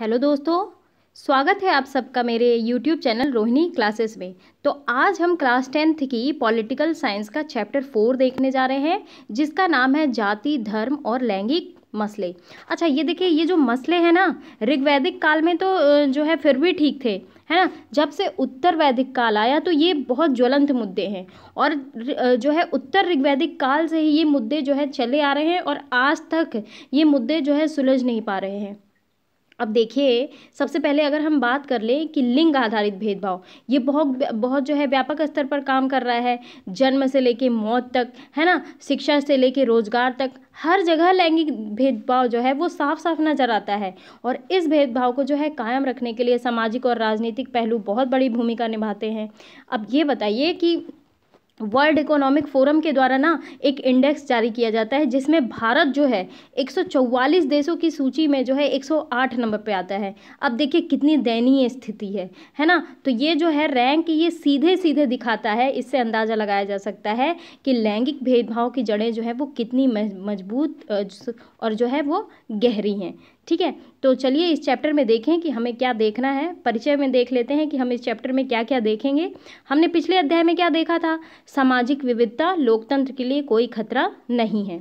Hello दोस्तों स्वागत है आप सबका मेरे यूट्यूब चैनल रोहिणी क्लासेस में तो आज हम क्लास टेंथ की पॉलिटिकल साइंस का चैप्टर फोर देखने जा रहे हैं जिसका नाम है जाति धर्म और लैंगिक मसले अच्छा ये देखिए ये जो मसले हैं ना ऋग्वैदिक काल में तो जो है फिर भी ठीक थे है ना जब से उत्तर वैदिक काल आया तो ये बहुत ज्वलंत मुद्दे हैं और जो है उत्तर ऋग्वैदिक काल से ही ये मुद्दे जो है चले आ रहे हैं और आज तक ये मुद्दे जो है सुलझ नहीं पा रहे हैं अब देखिए सबसे पहले अगर हम बात कर लें कि लिंग आधारित भेदभाव ये बहुत बहुत जो है व्यापक स्तर पर काम कर रहा है जन्म से लेके मौत तक है ना शिक्षा से लेके रोजगार तक हर जगह लैंगिक भेदभाव जो है वो साफ साफ नजर आता है और इस भेदभाव को जो है कायम रखने के लिए सामाजिक और राजनीतिक पहलू बहुत बड़ी भूमिका निभाते हैं अब ये बताइए कि वर्ल्ड इकोनॉमिक फोरम के द्वारा ना एक इंडेक्स जारी किया जाता है जिसमें भारत जो है 144 देशों की सूची में जो है 108 नंबर पे आता है अब देखिए कितनी दयनीय स्थिति है है ना तो ये जो है रैंक ये सीधे सीधे दिखाता है इससे अंदाज़ा लगाया जा सकता है कि लैंगिक भेदभाव की जड़ें जो है वो कितनी मजबूत और जो है वो गहरी हैं ठीक है तो चलिए इस चैप्टर में देखें कि हमें क्या देखना है परिचय में देख लेते हैं कि हम इस चैप्टर में क्या क्या देखेंगे हमने पिछले अध्याय में क्या देखा था सामाजिक विविधता लोकतंत्र के लिए कोई खतरा नहीं है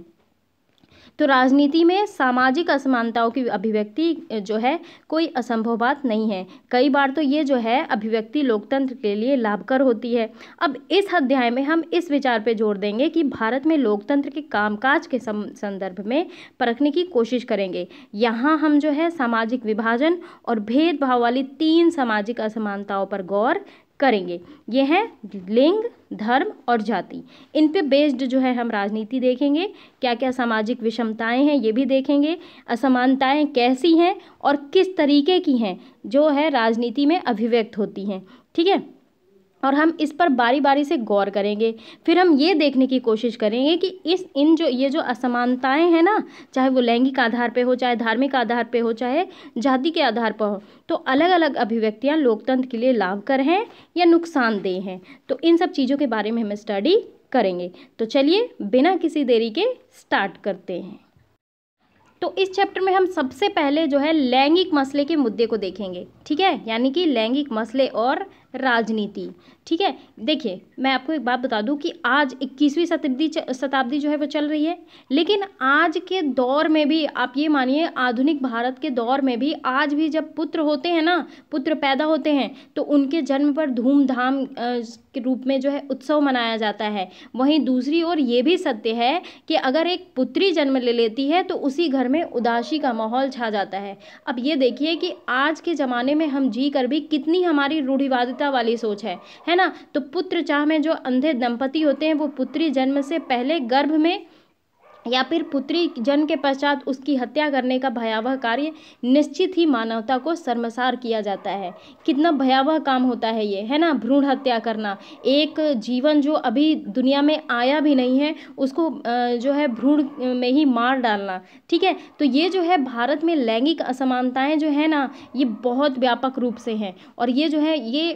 तो राजनीति में सामाजिक असमानताओं की अभिव्यक्ति जो है कोई असंभव बात नहीं है कई बार तो ये जो है अभिव्यक्ति लोकतंत्र के लिए लाभकर होती है अब इस अध्याय में हम इस विचार पर जोर देंगे कि भारत में लोकतंत्र के कामकाज के संदर्भ में परखने की कोशिश करेंगे यहाँ हम जो है सामाजिक विभाजन और भेदभाव वाली तीन सामाजिक असमानताओं पर गौर करेंगे ये हैं लिंग धर्म और जाति इन पे बेस्ड जो है हम राजनीति देखेंगे क्या क्या सामाजिक विषमताएं हैं ये भी देखेंगे असमानताएं कैसी हैं और किस तरीके की हैं जो है राजनीति में अभिव्यक्त होती हैं ठीक है और हम इस पर बारी बारी से गौर करेंगे फिर हम ये देखने की कोशिश करेंगे कि इस इन जो ये जो असमानताएं हैं ना चाहे वो लैंगिक आधार पे हो चाहे धार्मिक आधार पे हो चाहे जाति के आधार पर हो तो अलग अलग अभिव्यक्तियां लोकतंत्र के लिए लाभकर हैं या नुकसानदेह हैं तो इन सब चीज़ों के बारे में हम स्टडी करेंगे तो चलिए बिना किसी देरी के स्टार्ट करते हैं तो इस चैप्टर में हम सबसे पहले जो है लैंगिक मसले के मुद्दे को देखेंगे ठीक है यानी कि लैंगिक मसले और राजनीति ठीक है देखिए मैं आपको एक बात बता दूं कि आज इक्कीसवीं शताब्दी शताब्दी जो है वो चल रही है लेकिन आज के दौर में भी आप ये मानिए आधुनिक भारत के दौर में भी आज भी जब पुत्र होते हैं ना पुत्र पैदा होते हैं तो उनके जन्म पर धूमधाम के रूप में जो है उत्सव मनाया जाता है वहीं दूसरी ओर ये भी सत्य है कि अगर एक पुत्री जन्म ले लेती है तो उसी घर में उदासी का माहौल छा जाता है अब ये देखिए कि आज के ज़माने में हम जी कर भी कितनी हमारी रूढ़िवादिता वाली सोच है, है? है ना तो पुत्र चाह में जो अंधे दंपति होते हैं वो पुत्री जन्म से पहले गर्भ में या फिर पुत्री जन्म के पश्चात उसकी हत्या करने का भयावह कार्य निश्चित ही मानवता को शर्मसार किया जाता है कितना भयावह काम होता है ये है ना भ्रूण हत्या करना एक जीवन जो अभी दुनिया में आया भी नहीं है उसको जो है भ्रूण में ही मार डालना ठीक है तो ये जो है भारत में लैंगिक असमानताएँ जो है ना ये बहुत व्यापक रूप से हैं और ये जो है ये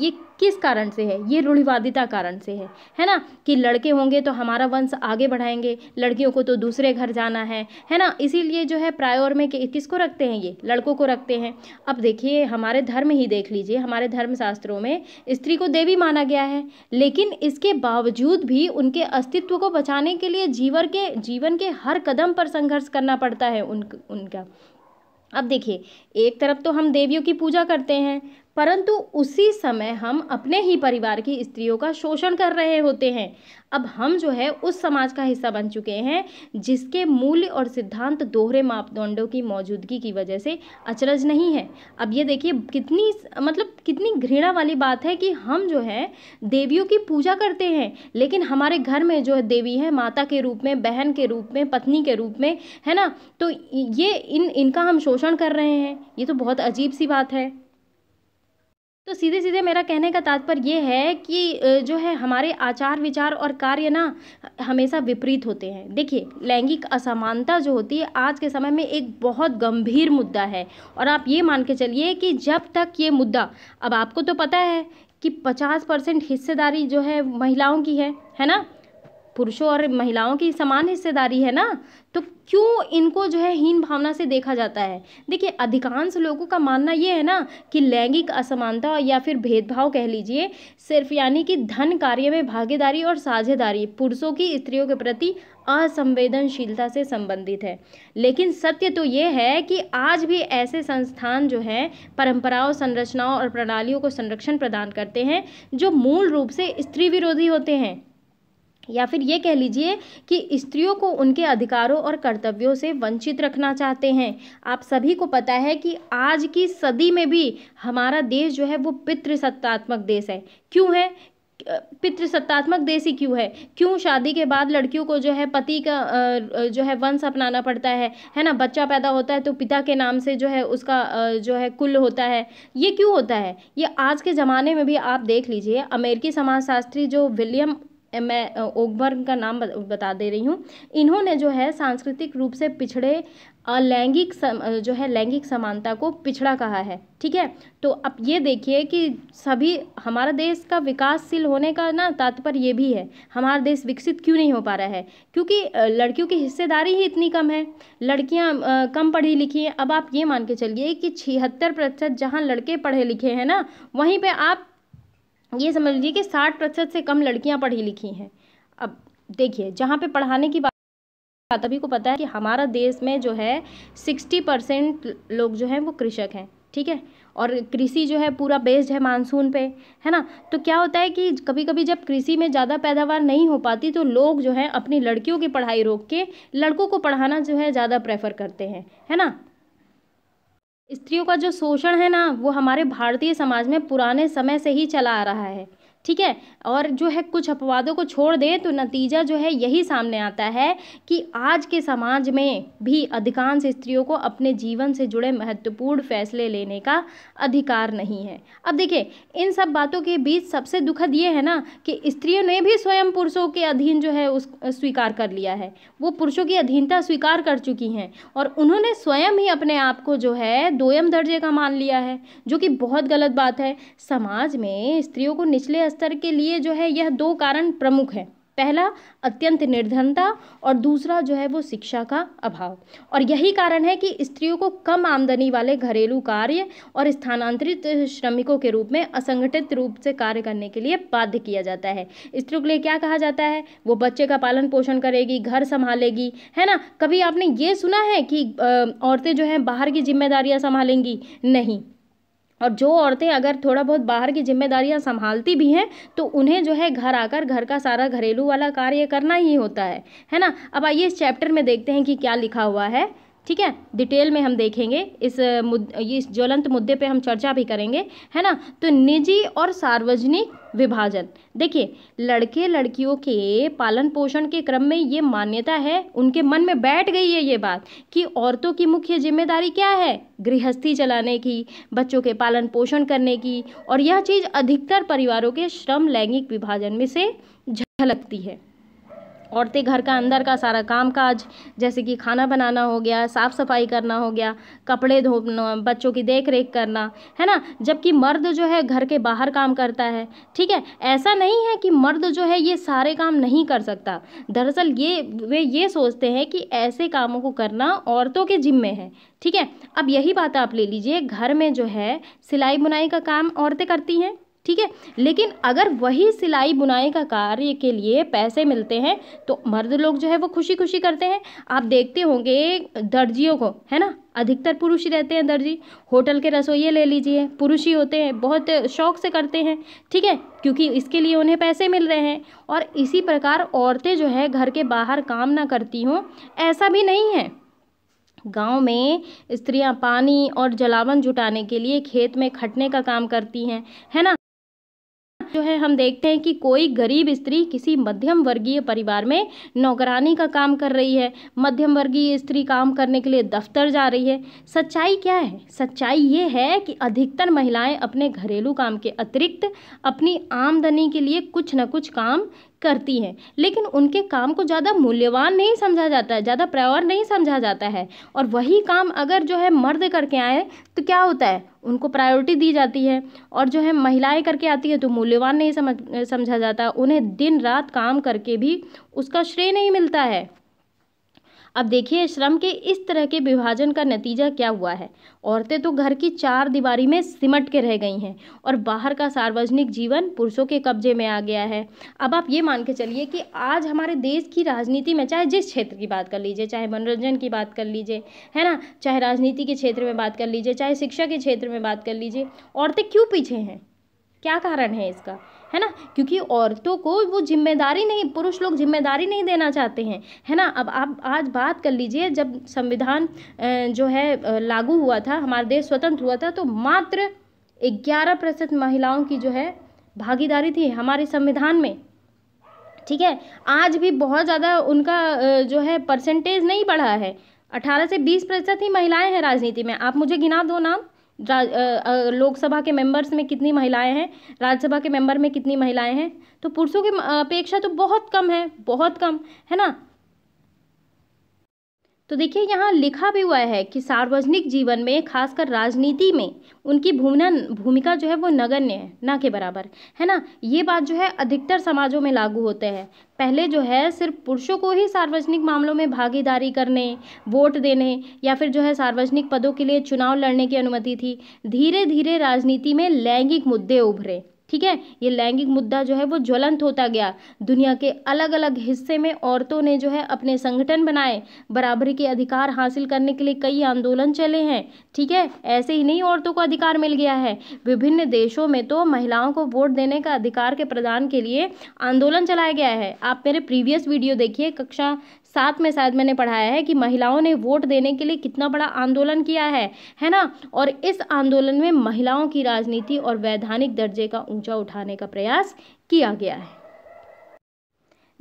ये किस कारण से है ये रूढ़िवादिता कारण से है है ना कि लड़के होंगे तो हमारा वंश आगे बढ़ाएंगे लड़कियों को तो दूसरे घर जाना है है ना इसीलिए जो है प्रायोर में कि किसको रखते हैं ये लड़कों को रखते हैं अब देखिए हमारे धर्म ही देख लीजिए हमारे धर्मशास्त्रों में स्त्री को देवी माना गया है लेकिन इसके बावजूद भी उनके अस्तित्व को बचाने के लिए जीवन के जीवन के हर कदम पर संघर्ष करना पड़ता है उन उनका अब देखिए एक तरफ तो हम देवियों की पूजा करते हैं परंतु उसी समय हम अपने ही परिवार की स्त्रियों का शोषण कर रहे होते हैं अब हम जो है उस समाज का हिस्सा बन चुके हैं जिसके मूल्य और सिद्धांत दोहरे मापदंडों की मौजूदगी की वजह से अचरज नहीं है अब ये देखिए कितनी मतलब कितनी घृणा वाली बात है कि हम जो है देवियों की पूजा करते हैं लेकिन हमारे घर में जो है देवी है माता के रूप में बहन के रूप में पत्नी के रूप में है ना तो ये इन इनका हम शोषण कर रहे हैं ये तो बहुत अजीब सी बात है तो सीधे सीधे मेरा कहने का तात्पर्य ये है कि जो है हमारे आचार विचार और कार्य ना हमेशा विपरीत होते हैं देखिए लैंगिक असमानता जो होती है आज के समय में एक बहुत गंभीर मुद्दा है और आप ये मान के चलिए कि जब तक ये मुद्दा अब आपको तो पता है कि पचास परसेंट हिस्सेदारी जो है महिलाओं की है है ना पुरुषों और महिलाओं की समान हिस्सेदारी है ना तो क्यों इनको जो है हीन भावना से देखा जाता है देखिए अधिकांश लोगों का मानना ये है ना कि लैंगिक असमानता या फिर भेदभाव कह लीजिए सिर्फ यानी कि धन कार्य में भागीदारी और साझेदारी पुरुषों की स्त्रियों के प्रति असंवेदनशीलता से संबंधित है लेकिन सत्य तो ये है कि आज भी ऐसे संस्थान जो हैं परंपराओं संरचनाओं और प्रणालियों को संरक्षण प्रदान करते हैं जो मूल रूप से स्त्री विरोधी होते हैं या फिर ये कह लीजिए कि स्त्रियों को उनके अधिकारों और कर्तव्यों से वंचित रखना चाहते हैं आप सभी को पता है कि आज की सदी में भी हमारा देश जो है वो पितृसत्तात्मक देश है क्यों है पितृसत्तात्मक देश ही क्यों है क्यों शादी के बाद लड़कियों को जो है पति का जो है वंश अपनाना पड़ता है है ना बच्चा पैदा होता है तो पिता के नाम से जो है उसका जो है कुल होता है ये क्यों होता है ये आज के ज़माने में भी आप देख लीजिए अमेरिकी समाजशास्त्री जो विलियम मैं ओकभर का नाम बता दे रही हूँ इन्होंने जो है सांस्कृतिक रूप से पिछड़े लैंगिक जो है लैंगिक समानता को पिछड़ा कहा है ठीक है तो अब ये देखिए कि सभी हमारा देश का विकासशील होने का ना तात्पर्य ये भी है हमारा देश विकसित क्यों नहीं हो पा रहा है क्योंकि लड़कियों की हिस्सेदारी ही इतनी कम है लड़कियां कम पढ़ी लिखी हैं अब आप ये मान के चलिए कि छिहत्तर प्रतिशत जहाँ लड़के पढ़े लिखे हैं ना वहीं पर आप ये समझ लीजिए कि साठ प्रतिशत से कम लड़कियां पढ़ी लिखी हैं अब देखिए जहाँ पे पढ़ाने की बात बात अभी को पता है कि हमारा देश में जो है सिक्सटी परसेंट लोग जो हैं वो कृषक हैं ठीक है और कृषि जो है पूरा बेस्ड है मानसून पे है ना तो क्या होता है कि कभी कभी जब कृषि में ज़्यादा पैदावार नहीं हो पाती तो लोग जो है अपनी लड़कियों की पढ़ाई रोक के लड़कों को पढ़ाना जो है ज़्यादा प्रेफर करते हैं है ना स्त्रियों का जो शोषण है ना वो हमारे भारतीय समाज में पुराने समय से ही चला आ रहा है ठीक है और जो है कुछ अपवादों को छोड़ दें तो नतीजा जो है यही सामने आता है कि आज के समाज में भी अधिकांश स्त्रियों को अपने जीवन से जुड़े महत्वपूर्ण फैसले लेने का अधिकार नहीं है अब देखिए इन सब बातों के बीच सबसे दुखद ये है ना कि स्त्रियों ने भी स्वयं पुरुषों के अधीन जो है उस स्वीकार कर लिया है वो पुरुषों की अधीनता स्वीकार कर चुकी हैं और उन्होंने स्वयं ही अपने आप को जो है दोयम दर्जे का मान लिया है जो कि बहुत गलत बात है समाज में स्त्रियों को निचले स्तर के लिए जो है यह दो कारण प्रमुख हैं पहला अत्यंत निर्धनता और दूसरा जो है वो शिक्षा का अभाव और यही कारण है कि स्त्रियों को कम आमदनी वाले घरेलू कार्य और स्थानांतरित श्रमिकों के रूप में असंगठित रूप से कार्य करने के लिए बाध्य किया जाता है स्त्रियों के लिए क्या कहा जाता है वो बच्चे का पालन पोषण करेगी घर संभालेगी है ना कभी आपने ये सुना है कि औरतें जो है बाहर की जिम्मेदारियाँ संभालेंगी नहीं और जो औरतें अगर थोड़ा बहुत बाहर की जिम्मेदारियां संभालती भी हैं तो उन्हें जो है घर आकर घर का सारा घरेलू वाला कार्य करना ही होता है है ना अब आइए इस चैप्टर में देखते हैं कि क्या लिखा हुआ है ठीक है डिटेल में हम देखेंगे इस मुद्दे इस ज्वलंत मुद्दे पे हम चर्चा भी करेंगे है ना तो निजी और सार्वजनिक विभाजन देखिए लड़के लड़कियों के पालन पोषण के क्रम में ये मान्यता है उनके मन में बैठ गई है ये बात कि औरतों की मुख्य जिम्मेदारी क्या है गृहस्थी चलाने की बच्चों के पालन पोषण करने की और यह चीज़ अधिकतर परिवारों के श्रम लैंगिक विभाजन में से झलकती है औरतें घर का अंदर का सारा काम काज जैसे कि खाना बनाना हो गया साफ़ सफाई करना हो गया कपड़े धोना बच्चों की देख रेख करना है ना जबकि मर्द जो है घर के बाहर काम करता है ठीक है ऐसा नहीं है कि मर्द जो है ये सारे काम नहीं कर सकता दरअसल ये वे ये सोचते हैं कि ऐसे कामों को करना औरतों के जिम्मे है ठीक है अब यही बात आप ले लीजिए घर में जो है सिलाई बुनाई का काम औरतें करती हैं ठीक है लेकिन अगर वही सिलाई बुनाई का कार्य के लिए पैसे मिलते हैं तो मर्द लोग जो है वो खुशी खुशी करते हैं आप देखते होंगे दर्जियों को है ना अधिकतर पुरुष रहते हैं दर्जी होटल के रसोइये ले लीजिए पुरुष ही होते हैं बहुत शौक से करते हैं ठीक है क्योंकि इसके लिए उन्हें पैसे मिल रहे हैं और इसी प्रकार औरतें जो है घर के बाहर काम ना करती हों ऐसा भी नहीं है गांव में स्त्रियां पानी और जलावन जुटाने के लिए खेत में खटने का काम करती हैं है ना जो है हम देखते हैं कि कोई गरीब स्त्री किसी मध्यम वर्गीय परिवार में नौकरानी का काम कर रही है मध्यम वर्गीय स्त्री काम करने के लिए दफ्तर जा रही है सच्चाई क्या है सच्चाई ये है कि अधिकतर महिलाएं अपने घरेलू काम के अतिरिक्त अपनी आमदनी के लिए कुछ न कुछ काम करती हैं लेकिन उनके काम को ज़्यादा मूल्यवान नहीं समझा जाता है ज़्यादा प्रयोर नहीं समझा जाता है और वही काम अगर जो है मर्द करके आए तो क्या होता है उनको प्रायोरिटी दी जाती है और जो है महिलाएं करके आती हैं तो मूल्यवान नहीं समझ समझा जाता उन्हें दिन रात काम करके भी उसका श्रेय नहीं मिलता है अब देखिए श्रम के इस तरह के विभाजन का नतीजा क्या हुआ है औरतें तो घर की चार दीवारी में सिमट के रह गई हैं और बाहर का सार्वजनिक जीवन पुरुषों के कब्जे में आ गया है अब आप ये मान के चलिए कि आज हमारे देश की राजनीति में चाहे जिस क्षेत्र की बात कर लीजिए चाहे मनोरंजन की बात कर लीजिए है ना चाहे राजनीति के क्षेत्र में बात कर लीजिए चाहे शिक्षा के क्षेत्र में बात कर लीजिए औरतें क्यों पीछे हैं क्या कारण है इसका है ना क्योंकि औरतों को वो जिम्मेदारी नहीं पुरुष लोग जिम्मेदारी नहीं देना चाहते हैं है ना अब आप आज बात कर लीजिए जब संविधान जो है लागू हुआ था हमारा देश स्वतंत्र हुआ था तो मात्र ग्यारह प्रतिशत महिलाओं की जो है भागीदारी थी हमारे संविधान में ठीक है आज भी बहुत ज़्यादा उनका जो है परसेंटेज नहीं बढ़ा है अठारह से बीस प्रतिशत ही महिलाएं हैं राजनीति में आप मुझे गिना दो नाम लोकसभा के मेंबर्स में कितनी महिलाएं हैं राज्यसभा के मेंबर में कितनी महिलाएं हैं तो पुरुषों की अपेक्षा तो बहुत कम है बहुत कम है ना तो देखिए यहाँ लिखा भी हुआ है कि सार्वजनिक जीवन में खासकर राजनीति में उनकी भूमिका भूमिका जो है वो नगण्य है ना के बराबर है ना ये बात जो है अधिकतर समाजों में लागू होते हैं पहले जो है सिर्फ पुरुषों को ही सार्वजनिक मामलों में भागीदारी करने वोट देने या फिर जो है सार्वजनिक पदों के लिए चुनाव लड़ने की अनुमति थी धीरे धीरे राजनीति में लैंगिक मुद्दे उभरे ठीक है ये लैंगिक मुद्दा जो है वो ज्वलंत होता गया दुनिया के अलग अलग हिस्से में औरतों ने जो है अपने संगठन बनाए बराबरी के अधिकार हासिल करने के लिए कई आंदोलन चले हैं ठीक है ऐसे ही नहीं औरतों को अधिकार मिल गया है विभिन्न देशों में तो महिलाओं को वोट देने का अधिकार के प्रदान के लिए आंदोलन चलाया गया है आप मेरे प्रीवियस वीडियो देखिए कक्षा साथ में शायद मैंने पढ़ाया है कि महिलाओं ने वोट देने के लिए कितना बड़ा आंदोलन किया है है ना और इस आंदोलन में महिलाओं की राजनीति और वैधानिक दर्जे का ऊंचा उठाने का प्रयास किया गया है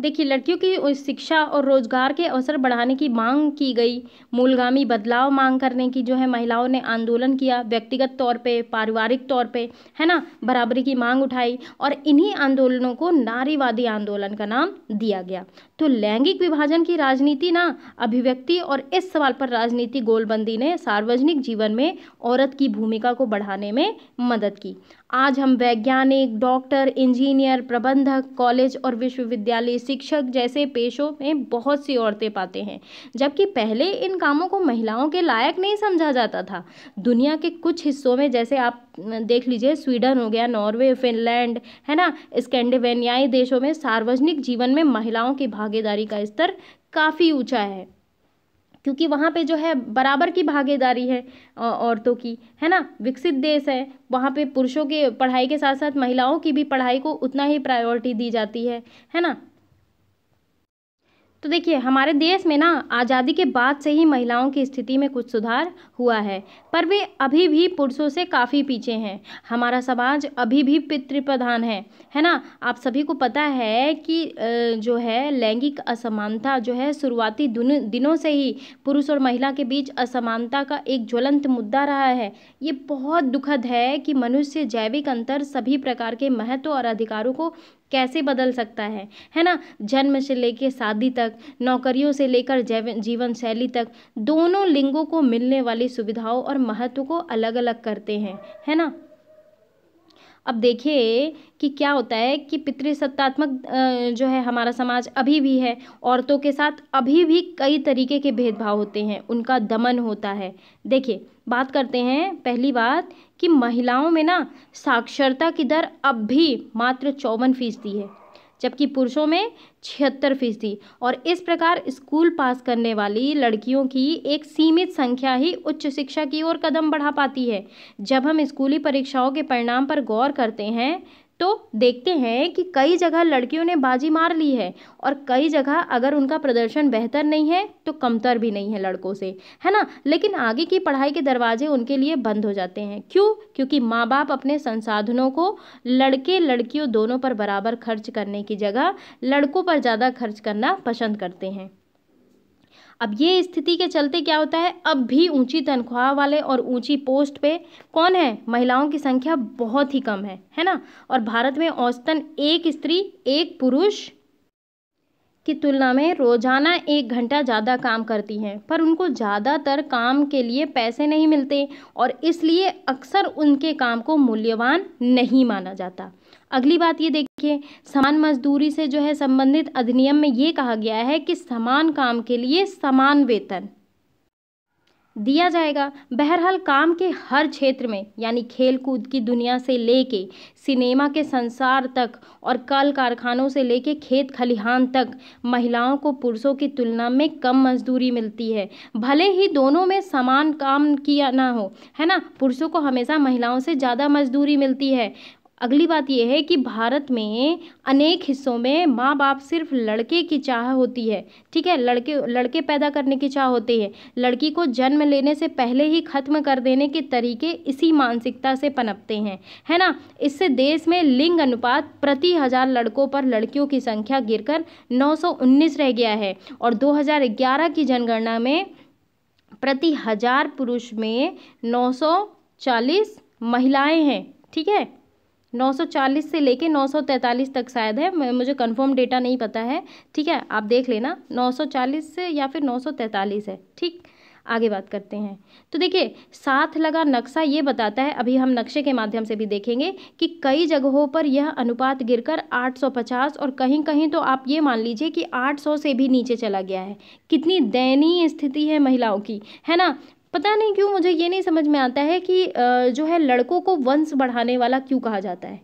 देखिए लड़कियों की शिक्षा और रोजगार के अवसर बढ़ाने की मांग की गई मूलगामी बदलाव मांग करने की जो है महिलाओं ने आंदोलन किया व्यक्तिगत तौर पे पारिवारिक तौर पे है ना बराबरी की मांग उठाई और इन्हीं आंदोलनों को नारीवादी आंदोलन का नाम दिया गया तो लैंगिक विभाजन की राजनीति ना अभिव्यक्ति और इस सवाल पर राजनीति गोलबंदी ने सार्वजनिक जीवन में औरत की भूमिका को बढ़ाने में मदद की आज हम वैज्ञानिक डॉक्टर इंजीनियर प्रबंधक कॉलेज और विश्वविद्यालय शिक्षक जैसे पेशों में बहुत सी औरतें पाते हैं जबकि पहले इन कामों को महिलाओं के लायक नहीं समझा जाता था दुनिया के कुछ हिस्सों में जैसे आप देख लीजिए स्वीडन हो गया नॉर्वे फिनलैंड है ना स्कैंडिवेनियाई देशों में सार्वजनिक जीवन में महिलाओं की भागीदारी का स्तर काफ़ी ऊंचा है क्योंकि वहाँ पे जो है बराबर की भागीदारी है औरतों की है ना विकसित देश है वहाँ पे पुरुषों के पढ़ाई के साथ साथ महिलाओं की भी पढ़ाई को उतना ही प्रायोरिटी दी जाती है है ना तो देखिए हमारे देश में ना आज़ादी के बाद से ही महिलाओं की स्थिति में कुछ सुधार हुआ है पर वे अभी भी पुरुषों से काफ़ी पीछे हैं हमारा समाज अभी भी पितृप्रधान है है ना आप सभी को पता है कि जो है लैंगिक असमानता जो है शुरुआती दिनों से ही पुरुष और महिला के बीच असमानता का एक ज्वलंत मुद्दा रहा है ये बहुत दुखद है कि मनुष्य जैविक अंतर सभी प्रकार के महत्व और अधिकारों को कैसे बदल सकता है है ना जन्म से लेकर शादी तक नौकरियों से लेकर जीवन शैली तक दोनों लिंगों को मिलने वाली सुविधाओं और महत्व को अलग अलग करते हैं है ना अब देखिए कि क्या होता है कि पितृसत्तात्मक जो है हमारा समाज अभी भी है औरतों के साथ अभी भी कई तरीके के भेदभाव होते हैं उनका दमन होता है देखिए बात करते हैं पहली बात कि महिलाओं में ना साक्षरता की दर अब भी मात्र चौवन फीसदी है जबकि पुरुषों में छिहत्तर फीसदी और इस प्रकार स्कूल पास करने वाली लड़कियों की एक सीमित संख्या ही उच्च शिक्षा की ओर कदम बढ़ा पाती है जब हम स्कूली परीक्षाओं के परिणाम पर गौर करते हैं तो देखते हैं कि कई जगह लड़कियों ने बाजी मार ली है और कई जगह अगर उनका प्रदर्शन बेहतर नहीं है तो कमतर भी नहीं है लड़कों से है ना लेकिन आगे की पढ़ाई के दरवाजे उनके लिए बंद हो जाते हैं क्यों क्योंकि माँ बाप अपने संसाधनों को लड़के लड़कियों दोनों पर बराबर खर्च करने की जगह लड़कों पर ज़्यादा खर्च करना पसंद करते हैं अब ये स्थिति के चलते क्या होता है अब भी ऊंची तनख्वाह वाले और ऊंची पोस्ट पे कौन है महिलाओं की संख्या बहुत ही कम है है ना और भारत में औसतन एक स्त्री एक पुरुष की तुलना में रोज़ाना एक घंटा ज़्यादा काम करती हैं पर उनको ज़्यादातर काम के लिए पैसे नहीं मिलते और इसलिए अक्सर उनके काम को मूल्यवान नहीं माना जाता अगली बात ये देखिए समान मजदूरी से जो है संबंधित अधिनियम में ये कहा गया है कि समान काम के लिए समान वेतन दिया जाएगा बहरहाल काम के हर क्षेत्र में यानी खेलकूद की दुनिया से लेके सिनेमा के संसार तक और कल कारखानों से लेके खेत खलिहान तक महिलाओं को पुरुषों की तुलना में कम मजदूरी मिलती है भले ही दोनों में समान काम किया ना हो है ना पुरुषों को हमेशा महिलाओं से ज़्यादा मजदूरी मिलती है अगली बात यह है कि भारत में अनेक हिस्सों में माँ बाप सिर्फ लड़के की चाह होती है ठीक है लड़के लड़के पैदा करने की चाह होती है लड़की को जन्म लेने से पहले ही ख़त्म कर देने के तरीके इसी मानसिकता से पनपते हैं है ना इससे देश में लिंग अनुपात प्रति हज़ार लड़कों पर लड़कियों की संख्या गिरकर 919 रह गया है और 2011 की जनगणना में प्रति हज़ार पुरुष में 940 महिलाएं हैं ठीक है 940 से लेके 943 तक शायद है मुझे कंफर्म डेटा नहीं पता है ठीक है आप देख लेना 940 से या फिर 943 है ठीक आगे बात करते हैं तो देखिए साथ लगा नक्शा ये बताता है अभी हम नक्शे के माध्यम से भी देखेंगे कि कई जगहों पर यह अनुपात गिरकर 850 और कहीं कहीं तो आप ये मान लीजिए कि 800 से भी नीचे चला गया है कितनी दयनीय स्थिति है महिलाओं की है ना पता नहीं क्यों मुझे ये नहीं समझ में आता है कि जो है लड़कों को वंश बढ़ाने वाला क्यों कहा जाता है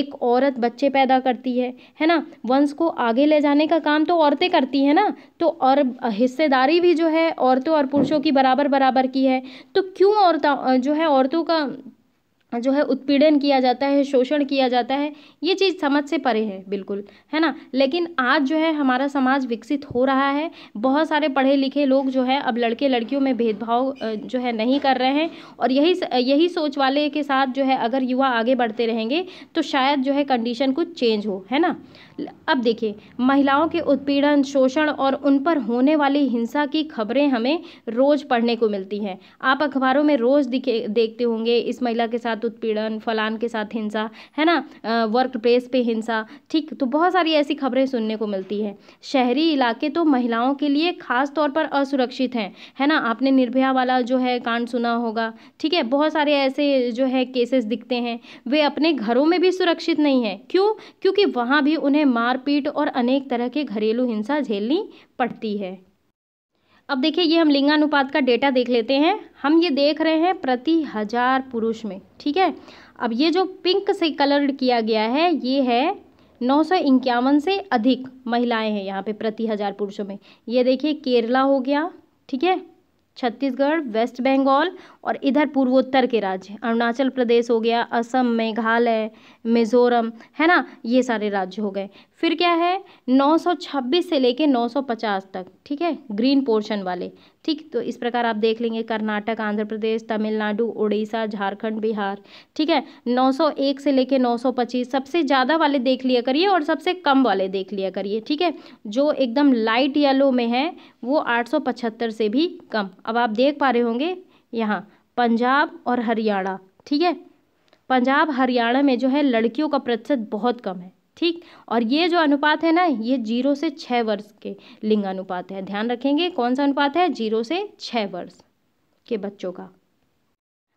एक औरत बच्चे पैदा करती है है ना वंश को आगे ले जाने का काम तो औरतें करती हैं ना तो और हिस्सेदारी भी जो है औरतों और पुरुषों की बराबर बराबर की है तो क्यों औरत जो है औरतों का जो है उत्पीड़न किया जाता है शोषण किया जाता है ये चीज़ समझ से परे है बिल्कुल है ना लेकिन आज जो है हमारा समाज विकसित हो रहा है बहुत सारे पढ़े लिखे लोग जो है अब लड़के लड़कियों में भेदभाव जो है नहीं कर रहे हैं और यही यही सोच वाले के साथ जो है अगर युवा आगे बढ़ते रहेंगे तो शायद जो है कंडीशन कुछ चेंज हो है ना अब देखिए महिलाओं के उत्पीड़न शोषण और उन पर होने वाली हिंसा की खबरें हमें रोज़ पढ़ने को मिलती हैं आप अखबारों में रोज़ दिखे देखते होंगे इस महिला के साथ उत्पीड़न फलान के साथ हिंसा है ना वर्क प्लेस पर हिंसा ठीक तो बहुत सारी ऐसी खबरें सुनने को मिलती हैं शहरी इलाके तो महिलाओं के लिए खास तौर पर असुरक्षित हैं है ना आपने निर्भया वाला जो है कांड सुना होगा ठीक है बहुत सारे ऐसे जो है केसेस दिखते हैं वे अपने घरों में भी सुरक्षित नहीं हैं क्यों क्योंकि वहाँ भी उन्हें उन्हें मारपीट और अनेक तरह के घरेलू हिंसा झेलनी पड़ती है अब देखिए ये हम लिंगानुपात का डेटा देख लेते हैं हम ये देख रहे हैं प्रति हजार पुरुष में ठीक है अब ये जो पिंक से कलर्ड किया गया है ये है नौ सौ इक्यावन से अधिक महिलाएं हैं यहाँ पे प्रति हजार पुरुषों में ये देखिए केरला हो गया ठीक है छत्तीसगढ़ वेस्ट बंगाल और इधर पूर्वोत्तर के राज्य अरुणाचल प्रदेश हो गया असम मेघालय मिज़ोरम है ना ये सारे राज्य हो गए फिर क्या है 926 से लेके 950 तक ठीक है ग्रीन पोर्शन वाले ठीक तो इस प्रकार आप देख लेंगे कर्नाटक आंध्र प्रदेश तमिलनाडु उड़ीसा झारखंड बिहार ठीक है 901 से लेके 925 सबसे ज़्यादा वाले देख लिया करिए और सबसे कम वाले देख लिया करिए ठीक है जो एकदम लाइट येलो में है वो आठ से भी कम अब आप देख पा रहे होंगे यहाँ पंजाब और हरियाणा ठीक है पंजाब हरियाणा में जो है लड़कियों का प्रतिशत बहुत कम है ठीक और ये जो अनुपात है ना ये जीरो से छः वर्ष के लिंग अनुपात है ध्यान रखेंगे कौन सा अनुपात है जीरो से छः वर्ष के बच्चों का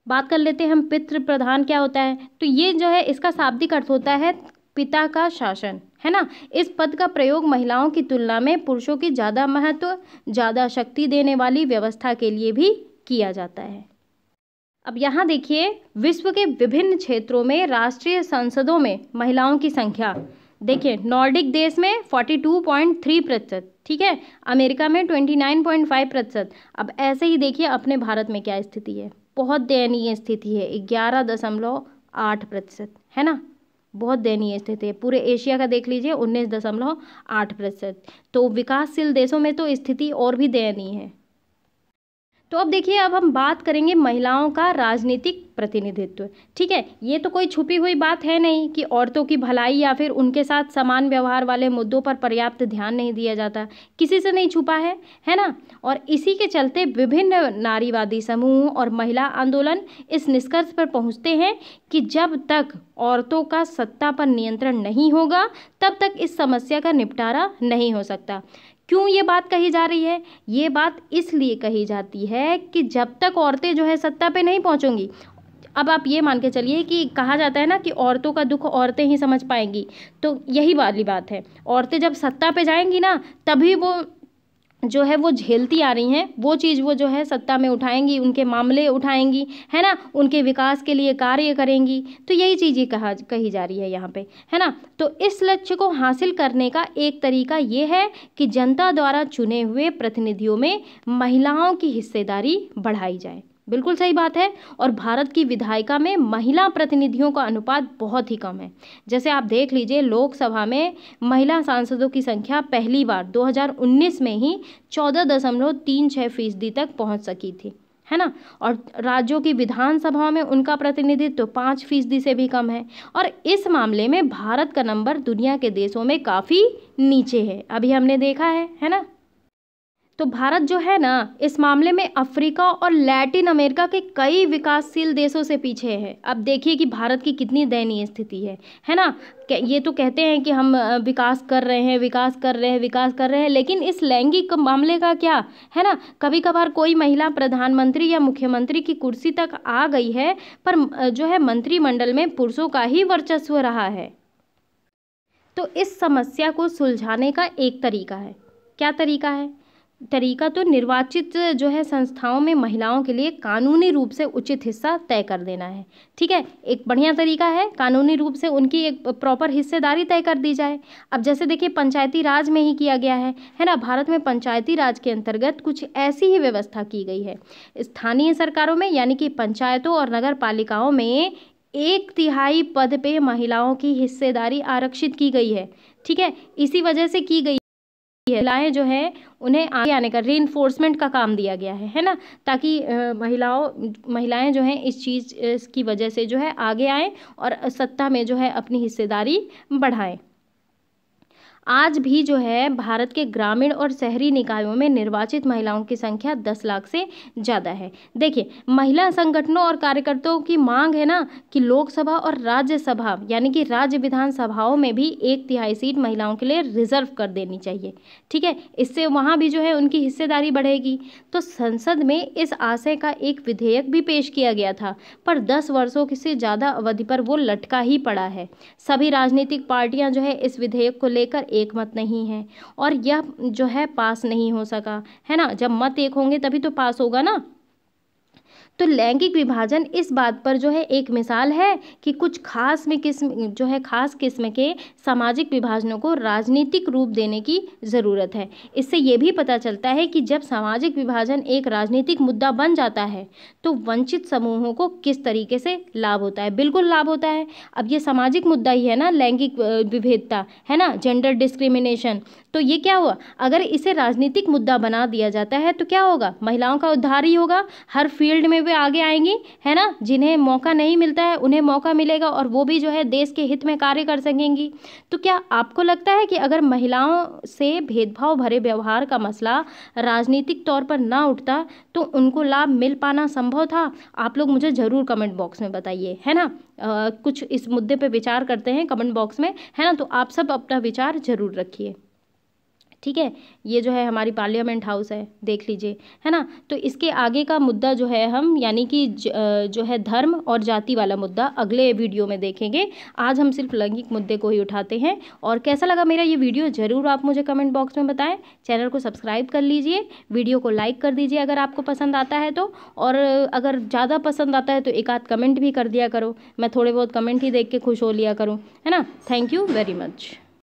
बात कर लेते हैं हम पितृ प्रधान क्या होता है तो ये जो है इसका शाब्दिक अर्थ होता है पिता का शासन है ना इस पद का प्रयोग महिलाओं की तुलना में पुरुषों की ज़्यादा महत्व ज़्यादा शक्ति देने वाली व्यवस्था के लिए भी किया जाता है अब यहाँ देखिए विश्व के विभिन्न क्षेत्रों में राष्ट्रीय संसदों में महिलाओं की संख्या देखिए नॉर्डिक देश में 42.3 प्रतिशत ठीक है अमेरिका में 29.5 प्रतिशत अब ऐसे ही देखिए अपने भारत में क्या स्थिति है बहुत दयनीय स्थिति है ग्यारह दशमलव आठ प्रतिशत है ना बहुत दयनीय स्थिति है पूरे एशिया का देख लीजिए उन्नीस दशमलव आठ प्रतिशत तो विकासशील देशों में तो स्थिति और भी दयनीय है तो अब देखिए अब हम बात करेंगे महिलाओं का राजनीतिक प्रतिनिधित्व ठीक है ये तो कोई छुपी हुई बात है नहीं कि औरतों की भलाई या फिर उनके साथ समान व्यवहार वाले मुद्दों पर पर्याप्त ध्यान नहीं दिया जाता किसी से नहीं छुपा है है ना और इसी के चलते विभिन्न नारीवादी समूह और महिला आंदोलन इस निष्कर्ष पर पहुँचते हैं कि जब तक औरतों का सत्ता पर नियंत्रण नहीं होगा तब तक इस समस्या का निपटारा नहीं हो सकता क्यों ये बात कही जा रही है ये बात इसलिए कही जाती है कि जब तक औरतें जो है सत्ता पे नहीं पहुँचूंगी अब आप ये मान के चलिए कि कहा जाता है ना कि औरतों का दुख औरतें ही समझ पाएंगी तो यही वाली बात है औरतें जब सत्ता पे जाएंगी ना तभी वो जो है वो झेलती आ रही हैं वो चीज़ वो जो है सत्ता में उठाएंगी उनके मामले उठाएंगी है ना उनके विकास के लिए कार्य करेंगी तो यही चीज ही कहा कही जा रही है यहाँ पे है ना तो इस लक्ष्य को हासिल करने का एक तरीका ये है कि जनता द्वारा चुने हुए प्रतिनिधियों में महिलाओं की हिस्सेदारी बढ़ाई जाए बिल्कुल सही बात है और भारत की विधायिका में महिला प्रतिनिधियों का अनुपात बहुत ही कम है जैसे आप देख लीजिए लोकसभा में महिला सांसदों की संख्या पहली बार 2019 में ही चौदह दशमलव तीन छः फीसदी तक पहुंच सकी थी है ना और राज्यों की विधानसभाओं में उनका प्रतिनिधित्व तो पाँच फीसदी से भी कम है और इस मामले में भारत का नंबर दुनिया के देशों में काफ़ी नीचे है अभी हमने देखा है है ना तो भारत जो है ना इस मामले में अफ्रीका और लैटिन अमेरिका के कई विकासशील देशों से पीछे है अब देखिए कि भारत की कितनी दयनीय स्थिति है है ना ये तो कहते हैं कि हम विकास कर रहे हैं विकास कर रहे हैं विकास कर रहे हैं लेकिन इस लैंगिक मामले का क्या है ना कभी कभार कोई महिला प्रधानमंत्री या मुख्यमंत्री की कुर्सी तक आ गई है पर जो है मंत्रिमंडल में पुरुषों का ही वर्चस्व रहा है तो इस समस्या को सुलझाने का एक तरीका है क्या तरीका है तरीका तो निर्वाचित जो है संस्थाओं में महिलाओं के लिए कानूनी रूप से उचित हिस्सा तय कर देना है ठीक है एक बढ़िया तरीका है कानूनी रूप से उनकी एक प्रॉपर हिस्सेदारी तय कर दी जाए अब जैसे देखिए पंचायती राज में ही किया गया है है ना भारत में पंचायती राज के अंतर्गत कुछ ऐसी ही व्यवस्था की गई है स्थानीय सरकारों में यानी कि पंचायतों और नगर पालिकाओं में एक तिहाई पद पर महिलाओं की हिस्सेदारी आरक्षित की गई है ठीक है इसी वजह से की गई महिलाएं जो है उन्हें आगे आने का री का काम दिया गया है है ना ताकि महिलाओं महिलाएं जो हैं इस चीज़ की वजह से जो है आगे आएँ और सत्ता में जो है अपनी हिस्सेदारी बढ़ाएँ आज भी जो है भारत के ग्रामीण और शहरी निकायों में निर्वाचित महिलाओं की संख्या दस लाख से ज़्यादा है देखिए महिला संगठनों और कार्यकर्ताओं की मांग है ना कि लोकसभा और राज्यसभा यानी कि राज्य विधानसभाओं में भी एक तिहाई सीट महिलाओं के लिए रिजर्व कर देनी चाहिए ठीक है इससे वहाँ भी जो है उनकी हिस्सेदारी बढ़ेगी तो संसद में इस आशय का एक विधेयक भी पेश किया गया था पर दस वर्षों से ज़्यादा अवधि पर वो लटका ही पड़ा है सभी राजनीतिक पार्टियाँ जो है इस विधेयक को लेकर एक मत नहीं है और यह जो है पास नहीं हो सका है ना जब मत एक होंगे तभी तो पास होगा ना तो लैंगिक विभाजन इस बात पर जो है एक मिसाल है कि कुछ खास में किस्म जो है खास किस्म के सामाजिक विभाजनों को राजनीतिक रूप देने की ज़रूरत है इससे ये भी पता चलता है कि जब सामाजिक विभाजन एक राजनीतिक मुद्दा बन जाता है तो वंचित समूहों को किस तरीके से लाभ होता है बिल्कुल लाभ होता है अब ये सामाजिक मुद्दा ही है ना लैंगिक विभेदता है ना जेंडर डिस्क्रिमिनेशन तो ये क्या हुआ अगर इसे राजनीतिक मुद्दा बना दिया जाता है तो क्या होगा महिलाओं का उद्धार ही होगा हर फील्ड में वे आगे आएंगी है ना जिन्हें मौका नहीं मिलता है उन्हें मौका मिलेगा और वो भी जो है देश के हित में कार्य कर सकेंगी तो क्या आपको लगता है कि अगर महिलाओं से भेदभाव भरे व्यवहार का मसला राजनीतिक तौर पर ना उठता तो उनको लाभ मिल पाना संभव था आप लोग मुझे ज़रूर कमेंट बॉक्स में बताइए है ना आ, कुछ इस मुद्दे पर विचार करते हैं कमेंट बॉक्स में है ना तो आप सब अपना विचार ज़रूर रखिए ठीक है ये जो है हमारी पार्लियामेंट हाउस है देख लीजिए है ना तो इसके आगे का मुद्दा जो है हम यानी कि जो है धर्म और जाति वाला मुद्दा अगले वीडियो में देखेंगे आज हम सिर्फ लैंगिक मुद्दे को ही उठाते हैं और कैसा लगा मेरा ये वीडियो ज़रूर आप मुझे कमेंट बॉक्स में बताएं चैनल को सब्सक्राइब कर लीजिए वीडियो को लाइक कर दीजिए अगर आपको पसंद आता है तो और अगर ज़्यादा पसंद आता है तो एक आध कमेंट भी कर दिया करो मैं थोड़े बहुत कमेंट ही देख के खुश हो लिया करूँ है ना थैंक यू वेरी मच